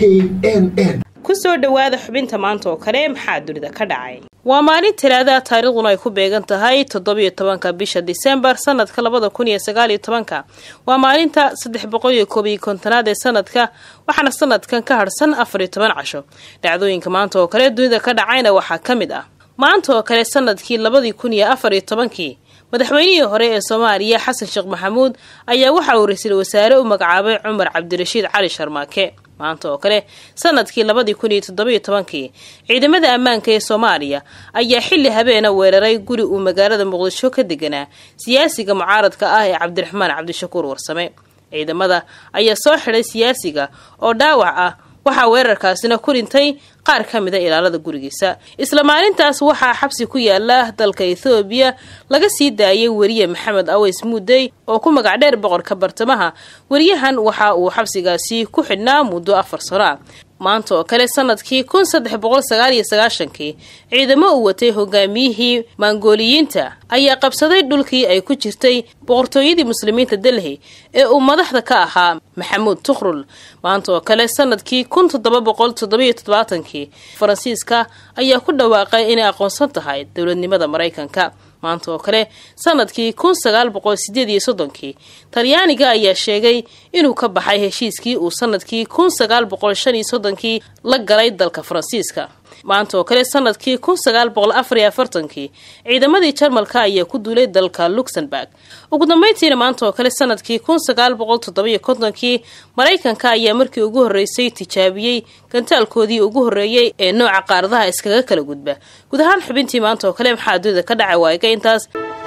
knn kusoo dhawaada xubinta maanta oo kale maxaa dunida ka dhacay waa maalin talaadaha taariikhduna ay ku beegan tahay toddobiyo tobanka bisha diseembar sanadka labada kun iyo sagaaliyo tobanka waa maalinta saddex boqol iyo koob iyo kontonaad ee sanadka waxaana sanadkan ka harsan afariyo toban casho dhacdooyinka maanta oo kale dunida ka dhacayna waxaa ka mid ah maanta oo kale sanadkii labadii kun iyo afariyo tobankii madaxweynihii hore ee soomaaliya xasan sheekh maxamuud ayaa waxa uu ra-iisul wasaare u magacaabay cumar cabdirashiid cali sharmaake maanta oo kale sanadkii labadii kun iyo toddobiyo tobankii ciidamada ammaanka ee soomaaliya ayaa xilli habeena weeraray guri uu magaalada muqdisho ka deganaa siyaasiga mucaaradka ah ee cabdiraxmaan cabdishakuur warsame ciidamada ayaa soo xidhay siyaasiga oo dhaawac ah waxaa weerarkaasina ku dhintay qaar ka mida ilaalada gurigiisa isla maalintaas waxaa xabsi ku yaala dalka ethoobiya laga sii daayay weriye maxamed aweys muudey oo ku magac dheer boqorka bartamaha weriyahan waxa uu xabsigaasi ku xidhnaa muddo afar sano ah maanta oo kale sanadkii kun saddex boqol sagaal iyo sagaashankii ciidamo u watay hogaamiyihii maangooliyiinta ayaa qabsaday dhulkii ay ku jirtay boqortooyadii muslimiinta delhi ee uu madaxda ka ahaa maxamuud tukhrul maanta oo kale sanadkii kun toddoba boqol toddobaiyo toddobaatankii faransiiska ayaa ku dhawaaqay inay aqoonsan tahay dowladnimada maraykanka maanta oo kale sanadkii kun sagaal boqol sideed iyo soddonkii talyaaniga ayaa sheegay inuu ka baxay heshiiskii uu sanadkii kun sagaal boqol shan iyo soddonkii la galay dalka faransiiska maanta oo kale sanadkii kun sagaal boqol afariyo afartankii ciidamadii jarmalka ayaa ku duulay dalka luxembourg ugu dambeyntiina maanta oo kale sanadkii kun sagaal boqol toddobaiyo kontonkii maraykanka ayaa markii ugu horreysay tijaabiyey gantaalkoodii ugu horreeyey ee nooca qaaradaha iskaga kala gudba guud ahaan xubintii maanta oo kale maxaa aduunyada ka dhaca waayga intaas